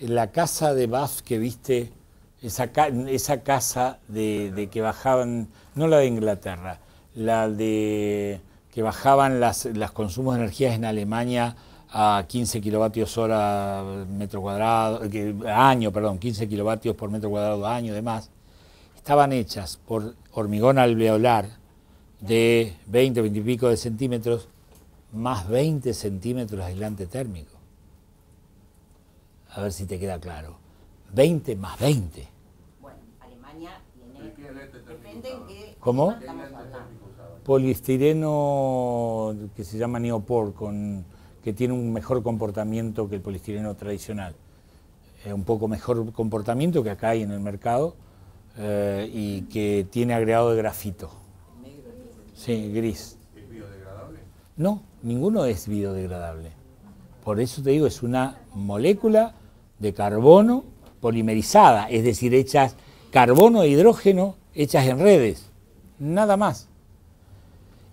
la casa de Baf que viste, esa, casa de, que bajaban, no la de Inglaterra, la de que bajaban los consumos de energías en Alemania a 15 kilovatios hora metro cuadrado, año, perdón, 15 kilovatios por metro cuadrado año, demás, estaban hechas por hormigón alveolar de 20, 20 y pico de centímetros, más 20 centímetros de aislante térmico a ver si te queda claro. 20 más 20. Bueno, Alemania ¿Cómo? Poliestireno que se llama neopor, con, que tiene un mejor comportamiento que el poliestireno tradicional. Eh, un poco mejor comportamiento que acá hay en el mercado eh, y que tiene agregado de grafito. Sí, gris. ¿Es biodegradable? No, ninguno es biodegradable. Por eso te digo, es una molécula de carbono polimerizada, es decir, hechas carbono e hidrógeno hechas en redes, nada más.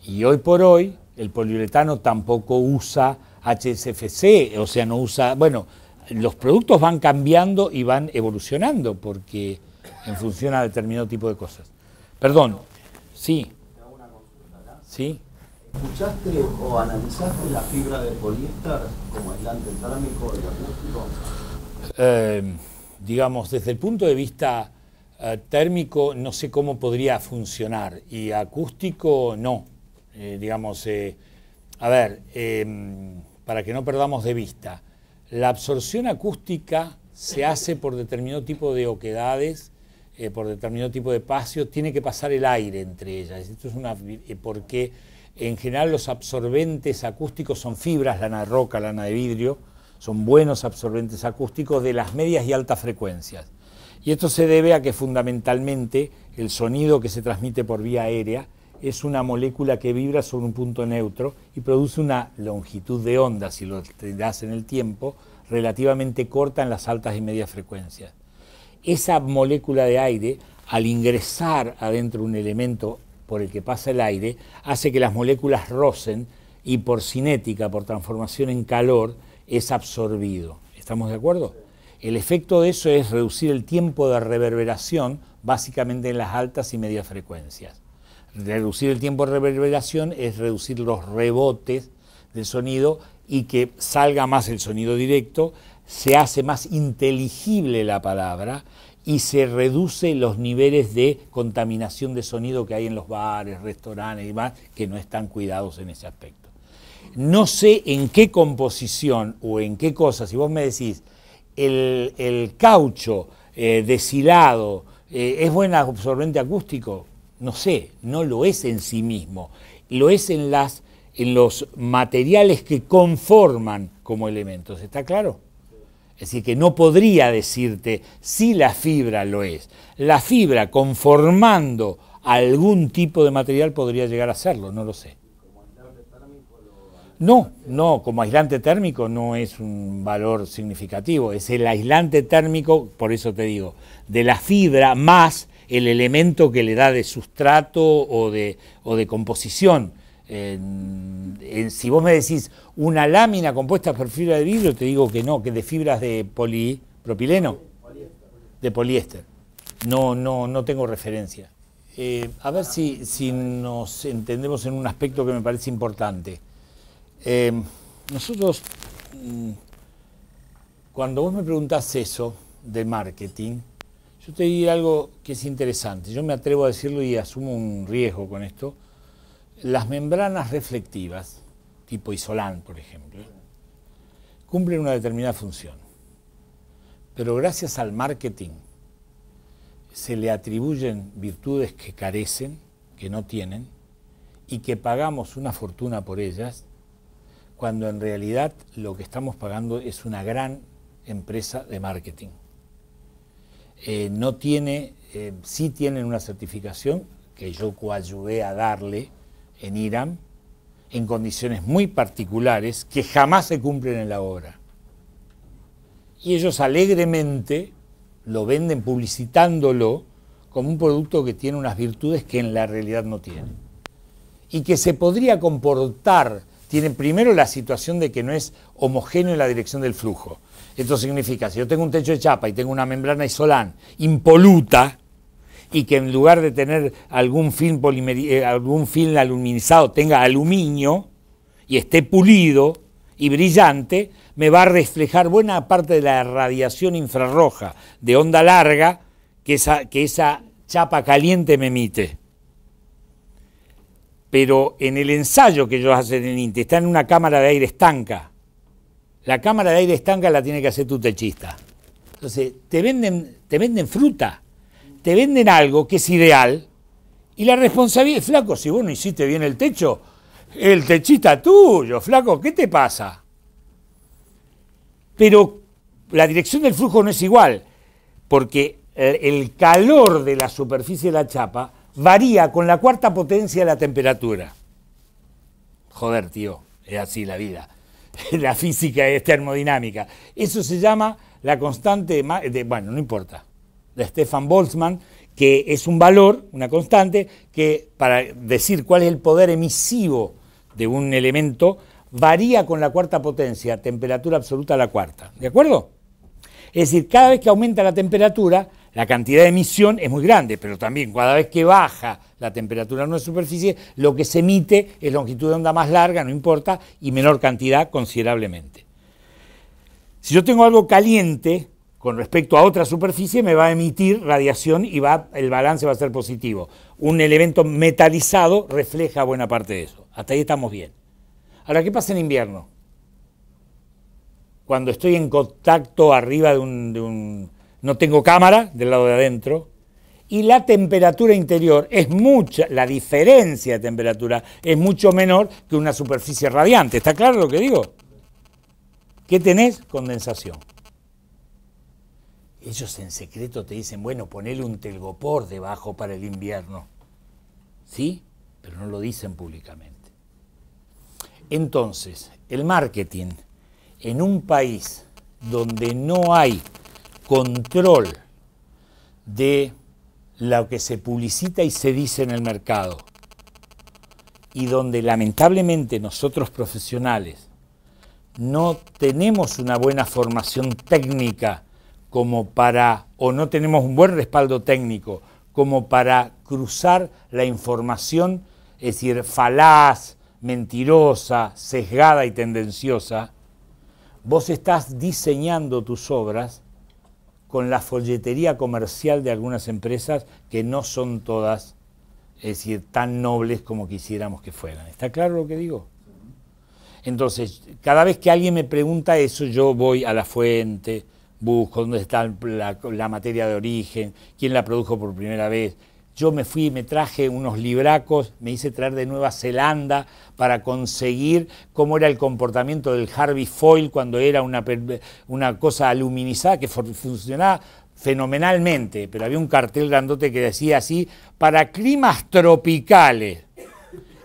Y hoy por hoy el poliuretano tampoco usa HSFC, o sea, no usa, bueno, los productos van cambiando y van evolucionando porque en función a determinado tipo de cosas. Perdón, sí. Sí. ¿Escuchaste o analizaste la fibra de poliéster como aislante térmico y acústico? Eh, digamos, desde el punto de vista eh, térmico no sé cómo podría funcionar y acústico no. Eh, digamos, a ver, em, para que no perdamos de vista, la absorción acústica se hace por determinado tipo de oquedades, por determinado tipo de espacio, tiene que pasar el aire entre ellas. Esto es una, porque en general los absorbentes acústicos son fibras, lana de roca, lana de vidrio, son buenos absorbentes acústicos de las medias y altas frecuencias. Y esto se debe a que fundamentalmente el sonido que se transmite por vía aérea es una molécula que vibra sobre un punto neutro y produce una longitud de onda, si lo das en el tiempo, relativamente corta en las altas y medias frecuencias. Esa molécula de aire, al ingresar adentro un elemento por el que pasa el aire, hace que las moléculas rocen y por cinética, por transformación en calor, es absorbido. ¿Estamos de acuerdo? El efecto de eso es reducir el tiempo de reverberación básicamente en las altas y medias frecuencias. Reducir el tiempo de reverberación es reducir los rebotes del sonido y que salga más el sonido directo, se hace más inteligible la palabra y se reduce los niveles de contaminación de sonido que hay en los bares, restaurantes y demás, que no están cuidados en ese aspecto. No sé en qué composición o en qué cosa, si vos me decís, el, caucho eh, deshilado eh, es buen absorbente acústico, no sé, no lo es en sí mismo, lo es en, las, en los materiales que conforman como elementos, ¿está claro? Es decir, que no podría decirte si la fibra lo es. La fibra conformando algún tipo de material podría llegar a serlo, no lo sé. No, no, como aislante térmico no es un valor significativo, es el aislante térmico, por eso te digo, de la fibra más el elemento que le da de sustrato o de, o de composición. si vos me decís una lámina compuesta por fibra de vidrio, te digo que no, que de fibras de polipropileno, de poliéster. No, no, no tengo referencia. Eh, a ver si, si nos entendemos en un aspecto que me parece importante. Em, nosotros, mm, cuando vos me preguntás eso de marketing, yo te diría algo que es interesante. Yo me atrevo a decirlo y asumo un riesgo con esto. Las membranas reflectivas, tipo isolant por ejemplo, cumplen una determinada función. Pero gracias al marketing se le atribuyen virtudes que carecen, que no tienen, y que pagamos una fortuna por ellas cuando en realidad lo que estamos pagando es una gran empresa de marketing. Eh, no tiene, eh, sí tienen una certificación que yo coayudé a darle en Irán en condiciones muy particulares que jamás se cumplen en la obra. Y ellos alegremente lo venden publicitándolo como un producto que tiene unas virtudes que en la realidad no tiene. Y que se podría comportar tiene primero la situación de que no es homogéneo en la dirección del flujo. Esto significa, si yo tengo un techo de chapa y tengo una membrana isolante impoluta, y que en lugar de tener algún film, eh, algún film aluminizado tenga aluminio y esté pulido y brillante, me va a reflejar buena parte de la radiación infrarroja de onda larga que esa chapa caliente me emite pero en el ensayo que ellos hacen en INTE, está en una cámara de aire estanca. La cámara de aire estanca la tiene que hacer tu techista. Entonces, te venden, te venden fruta, te venden algo que es ideal, y la responsabilidad, flaco, si vos no hiciste bien el techo, el techista tuyo, flaco, ¿qué te pasa? Pero la dirección del flujo no es igual, porque el calor de la superficie de la chapa varía con la cuarta potencia la temperatura. Joder, tío, es así la vida. La física es termodinámica. Eso se llama la constante de bueno, no importa, de Stefan Boltzmann, que es un valor, una constante, que para decir cuál es el poder emisivo de un elemento, varía con la cuarta potencia, temperatura absoluta a la cuarta. ¿De acuerdo? Es decir, cada vez que aumenta la temperatura, la cantidad de emisión es muy grande, pero también cada vez que baja la temperatura en una superficie, lo que se emite es longitud de onda más larga, no importa, y menor cantidad considerablemente. Si yo tengo algo caliente con respecto a otra superficie, me va a emitir radiación y va, el balance va a ser positivo. Un elemento metalizado refleja buena parte de eso. Hasta ahí estamos bien. Ahora, ¿qué pasa en invierno? Cuando estoy en contacto arriba de un no tengo cámara del lado de adentro, y la temperatura interior es mucha, la diferencia de temperatura es mucho menor que una superficie radiante. ¿Está claro lo que digo? ¿Qué tenés? Condensación. Ellos en secreto te dicen, bueno, ponele un telgopor debajo para el invierno. ¿Sí? Pero no lo dicen públicamente. Entonces, el marketing en un país donde no hay control de lo que se publicita y se dice en el mercado, y donde lamentablemente nosotros profesionales no tenemos una buena formación técnica como para, o no tenemos un buen respaldo técnico como para cruzar la información, es decir, falaz, mentirosa, sesgada y tendenciosa, vos estás diseñando tus obras con la folletería comercial de algunas empresas que no son todas, es decir, tan nobles como quisiéramos que fueran. ¿Está claro lo que digo? Entonces, cada vez que alguien me pregunta eso, yo voy a la fuente, busco dónde está la, materia de origen, quién la produjo por primera vez, yo me fui y me traje unos libracos, me hice traer de Nueva Zelanda para conseguir cómo era el comportamiento del Harvey Foyle cuando era una, una cosa aluminizada que funcionaba fenomenalmente, pero había un cartel grandote que decía así, para climas tropicales.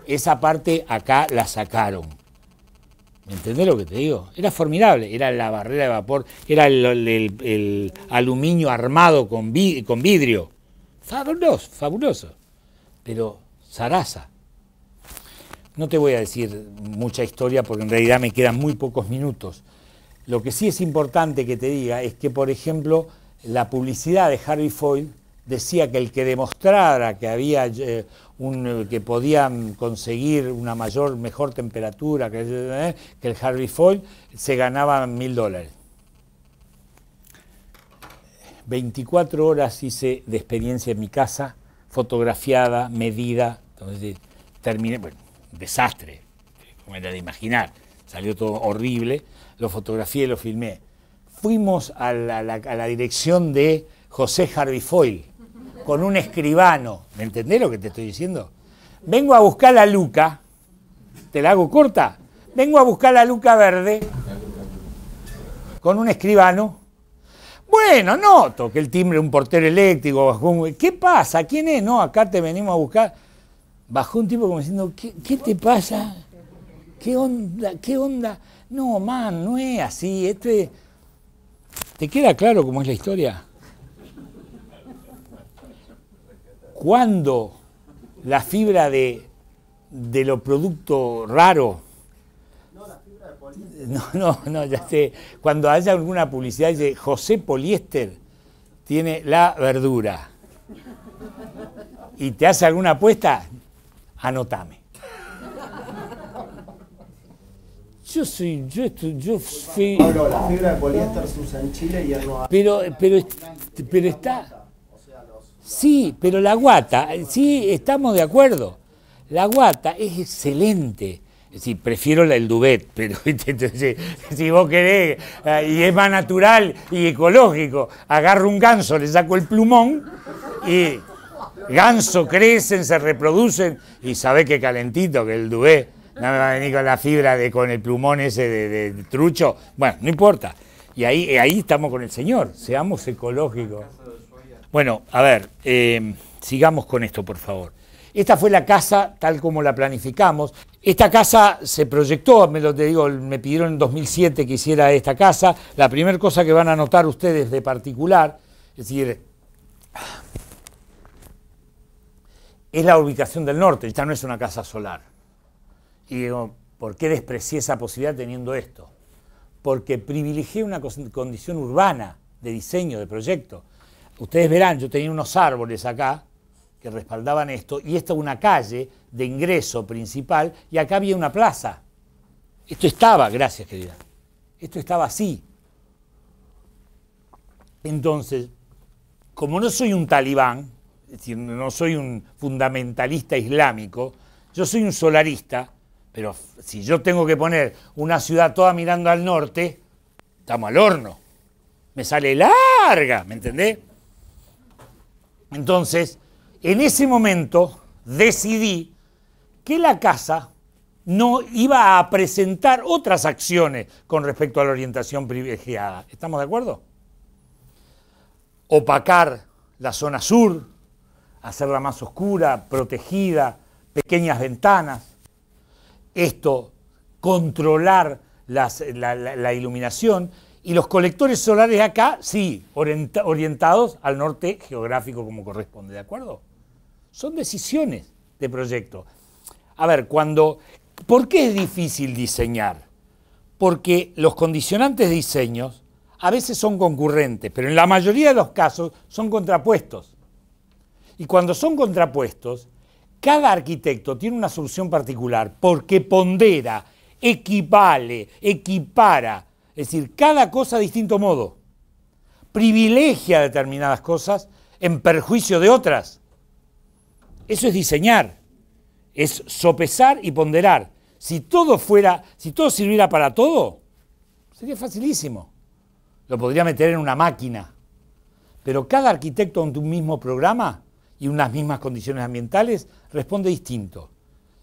Esa parte acá la sacaron. ¿Me entendés lo que te digo? Era formidable, era la barrera de vapor, era el, aluminio armado con vidrio. Fabuloso, fabuloso. Pero zaraza. No te voy a decir mucha historia porque en realidad me quedan muy pocos minutos. Lo que sí es importante que te diga es que, por ejemplo, la publicidad de Harvey Foyle decía que el que demostrara que había eh, eh, que podían conseguir una mayor, mejor temperatura que, eh, que el Harvey Foyle, se ganaba mil dólares. 24 horas hice de experiencia en mi casa, fotografiada, medida, entonces terminé, bueno, desastre, como era de imaginar, salió todo horrible, lo fotografié, lo filmé. Fuimos a la, dirección de José Harvey con un escribano, ¿me entendés lo que te estoy diciendo? Vengo a buscar la Luca, te la hago corta, vengo a buscar la Luca Verde, con un escribano, bueno, no, toqué el timbre un portero eléctrico, bajó un... ¿Qué pasa? ¿Quién es? No, acá te venimos a buscar. Bajó un tipo como diciendo, ¿qué, te pasa? ¿Qué onda? ¿Qué onda? No, man, no es así. Esto ¿Te queda claro cómo es la historia? Cuando la fibra de, los productos raros... No, no, no, ya sé. Cuando haya alguna publicidad dice José Poliéster tiene la verdura. ¿Y te hace alguna apuesta? Anotame. Yo soy, yo, yo fui... la fibra de poliéster se usa en Chile no Pero, pero, pero está... Sí, pero la guata, sí, estamos de acuerdo. La guata es excelente si prefiero el duvet, pero si vos querés, eh, y es más natural y ecológico, agarro un ganso, le saco el plumón y ganso crecen, se reproducen y sabés qué calentito que el duvet. No me va a venir con la fibra, de, con el plumón ese de, trucho. Bueno, no importa. Y ahí, eh, ahí estamos con el Señor, seamos ecológicos. Bueno, a ver, eh, sigamos con esto, por favor. Esta fue la casa tal como la planificamos. Esta casa se proyectó, me lo digo, me pidieron en 2007 que hiciera esta casa. La primera cosa que van a notar ustedes de particular, es decir, es la ubicación del norte. Esta no es una casa solar. Y digo, ¿por qué desprecié esa posibilidad teniendo esto? Porque privilegié una condición urbana de diseño, de proyecto. Ustedes verán, yo tenía unos árboles acá, que respaldaban esto, y esta una calle de ingreso principal, y acá había una plaza. Esto estaba, gracias querida, esto estaba así. Entonces, como no soy un talibán, no soy un fundamentalista islámico, yo soy un solarista, pero si yo tengo que poner una ciudad toda mirando al norte, estamos al horno. Me sale larga, ¿me entendés? Entonces, en ese momento decidí que la casa no iba a presentar otras acciones con respecto a la orientación privilegiada. ¿Estamos de acuerdo? Opacar la zona sur, hacerla más oscura, protegida, pequeñas ventanas. Esto, controlar la, iluminación. Y los colectores solares acá, sí, orientados al norte geográfico como corresponde, ¿de acuerdo? son decisiones de proyecto. A ver, cuando. ¿Por qué es difícil diseñar? Porque los condicionantes de diseños a veces son concurrentes, pero en la mayoría de los casos son contrapuestos. Y cuando son contrapuestos, cada arquitecto tiene una solución particular porque pondera, equipale, equipara, es decir, cada cosa a distinto modo. Privilegia determinadas cosas en perjuicio de otras. Eso es diseñar, es sopesar y ponderar. Si todo fuera, si todo sirviera para todo, sería facilísimo. Lo podría meter en una máquina. Pero cada arquitecto ante un mismo programa y unas mismas condiciones ambientales responde distinto,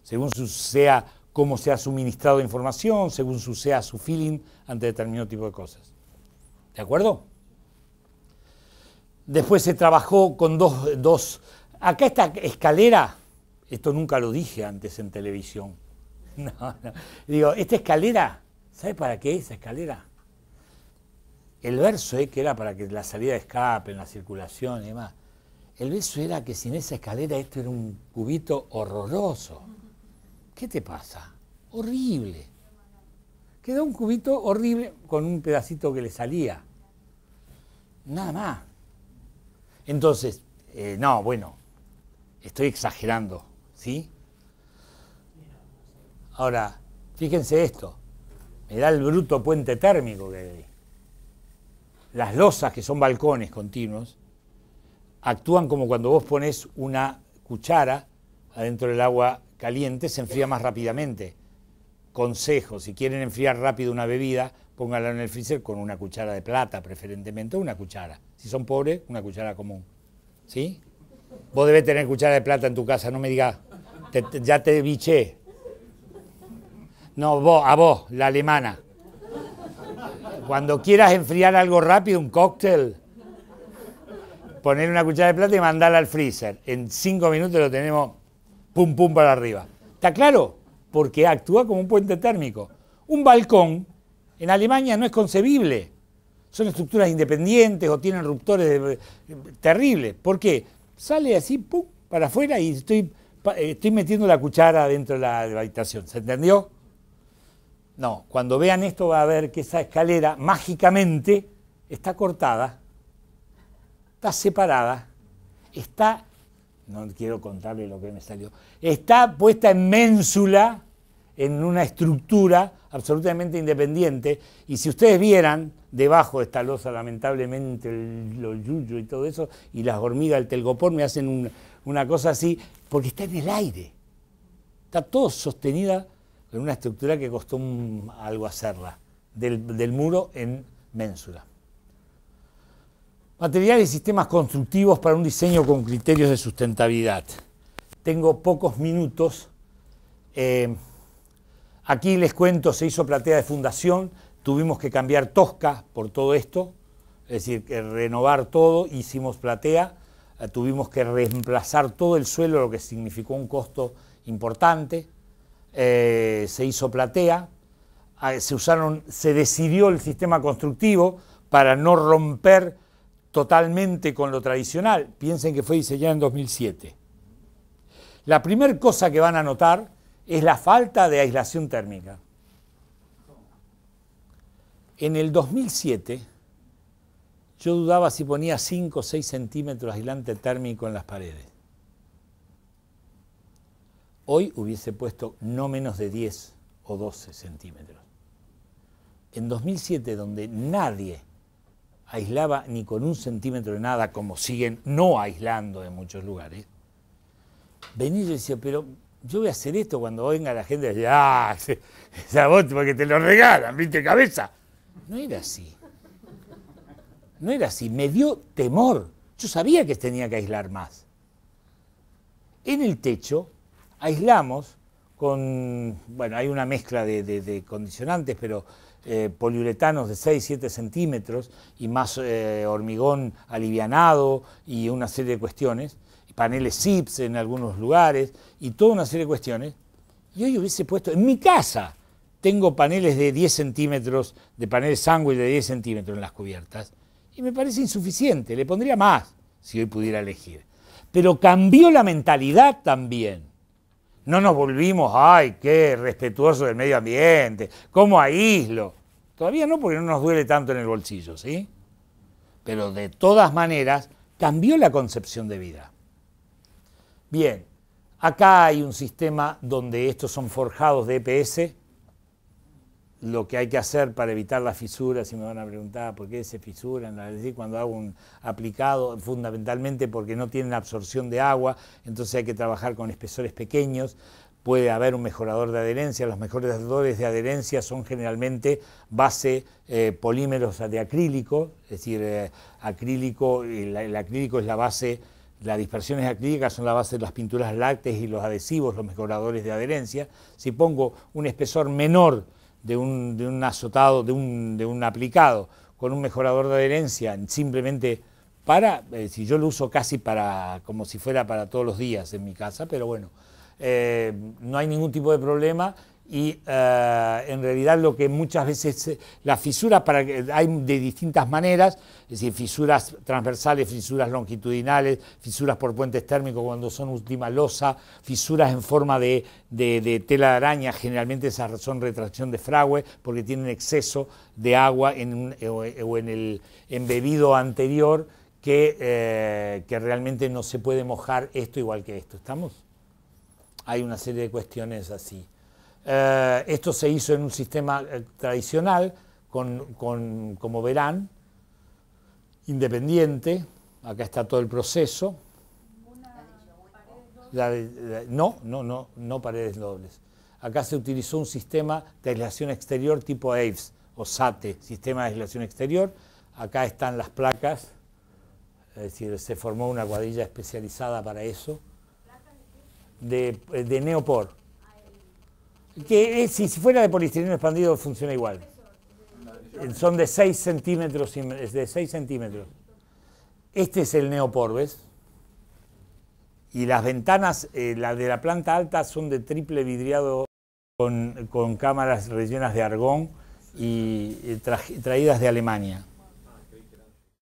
según su sea cómo se ha suministrado información, según su sea su feeling ante determinado tipo de cosas. ¿De acuerdo? Después se trabajó con dos, dos Acá esta escalera, esto nunca lo dije antes en televisión. No, Digo, esta escalera, ¿sabes para qué es esa escalera? El verso es eh, que era para que la salida escape, en la circulación y demás. El verso era que sin esa escalera esto era un cubito horroroso. ¿Qué te pasa? Horrible. Quedó un cubito horrible con un pedacito que le salía. Nada más. Entonces, eh, no, bueno, Estoy exagerando, ¿sí? Ahora, fíjense esto. Me da el bruto puente térmico que hay. Las losas, que son balcones continuos, actúan como cuando vos pones una cuchara adentro del agua caliente, se enfría más rápidamente. Consejo, si quieren enfriar rápido una bebida, póngala en el freezer con una cuchara de plata, preferentemente, o una cuchara. Si son pobres, una cuchara común. ¿Sí? Vos debes tener cuchara de plata en tu casa, no me digas. ya te biché. No, vos, a vos, la alemana. Cuando quieras enfriar algo rápido, un cóctel, poner una cuchara de plata y mandarla al freezer. En cinco minutos lo tenemos pum pum para arriba. ¿Está claro? Porque actúa como un puente térmico. Un balcón en Alemania no es concebible. Son estructuras independientes o tienen ruptores terribles. ¿Por qué? sale así, pum, para afuera y estoy, eh, estoy metiendo la cuchara dentro de la habitación. ¿Se entendió? No, cuando vean esto va a ver que esa escalera mágicamente está cortada, está separada, está, no quiero contarle lo que me salió, está puesta en ménsula, en una estructura absolutamente independiente, y si ustedes vieran, debajo de esta losa, lamentablemente, el, los yuyos y todo eso, y las hormigas, del telgopor, me hacen una cosa así, porque está en el aire. Está todo sostenida en una estructura que costó algo hacerla, del, del muro en mensura Materiales y sistemas constructivos para un diseño con criterios de sustentabilidad. Tengo pocos minutos. Eh, aquí les cuento, se hizo platea de fundación, Tuvimos que cambiar Tosca por todo esto, es decir, que renovar todo, hicimos platea, eh, tuvimos que reemplazar todo el suelo, lo que significó un costo importante, eh, se hizo platea, ah, se usaron, se decidió el sistema constructivo para no romper totalmente con lo tradicional. Piensen que fue diseñado en 2007. La primera cosa que van a notar es la falta de aislación térmica. En el 2007 yo dudaba si ponía 5 o 6 centímetros de aislante térmico en las paredes. Hoy hubiese puesto no menos de 10 o 12 centímetros. En 2007, donde nadie aislaba ni con un centímetro de nada, como siguen no aislando en muchos lugares, venía y decía, pero yo voy a hacer esto cuando venga la gente y decía, ah, esa porque te lo regalan, viste cabeza. No era así. No era así. Me dio temor. Yo sabía que tenía que aislar más. En el techo aislamos con, bueno, hay una mezcla de, condicionantes, pero eh, poliuretanos de 6, 7 centímetros y más eh, hormigón alivianado y una serie de cuestiones, paneles zips en algunos lugares y toda una serie de cuestiones. Y hoy hubiese puesto en mi casa tengo paneles de 10 centímetros, de paneles sándwich de 10 centímetros en las cubiertas, y me parece insuficiente, le pondría más si hoy pudiera elegir. Pero cambió la mentalidad también. No nos volvimos, ay, qué respetuoso del medio ambiente, cómo aíslo. Todavía no, porque no nos duele tanto en el bolsillo, ¿sí? Pero de todas maneras, cambió la concepción de vida. Bien, acá hay un sistema donde estos son forjados de EPS, lo que hay que hacer para evitar las fisuras, si me van a preguntar por qué se fisuran, es decir, cuando hago un aplicado, fundamentalmente porque no tienen absorción de agua, entonces hay que trabajar con espesores pequeños, puede haber un mejorador de adherencia, los mejoradores de adherencia son generalmente base eh, polímeros de acrílico, es decir, eh, acrílico, el, eh, el acrílico es la base las dispersiones acrílicas son la base de las pinturas lácteas y los adhesivos, los mejoradores de adherencia. Si pongo un espesor menor de un, de un azotado, de un, aplicado con un mejorador de adherencia, simplemente para, eh, si yo lo uso casi para, como si fuera para todos los días en mi casa, pero bueno, eh, no hay ningún tipo de problema y eh, en realidad lo que muchas veces eh, las fisuras para hay de distintas maneras, es decir, fisuras transversales, fisuras longitudinales, fisuras por puentes térmicos cuando son última losa, fisuras en forma de, tela de araña, generalmente esas son retracción de fragüe porque tienen exceso de agua eh, o en el embebido anterior que, que realmente no se puede mojar esto igual que esto, ¿estamos? Hay una serie de cuestiones así. Eh, esto se hizo en un sistema eh, tradicional, como verán, independiente. Acá está todo el proceso. no, no, no, no paredes dobles. Acá se utilizó un sistema de aislación exterior tipo AVES o SATE, sistema de aislación exterior. Acá están las placas, es decir, se formó una cuadrilla especializada para eso, de, de Neopor. Que eh, si fuera de poliestireno expandido funciona igual. Eh, son de 6 centímetros, de 6 centímetros. Este es el neoporbes Y las ventanas, eh, las de la planta alta, son de triple vidriado con, cámaras rellenas de argón y traídas de Alemania.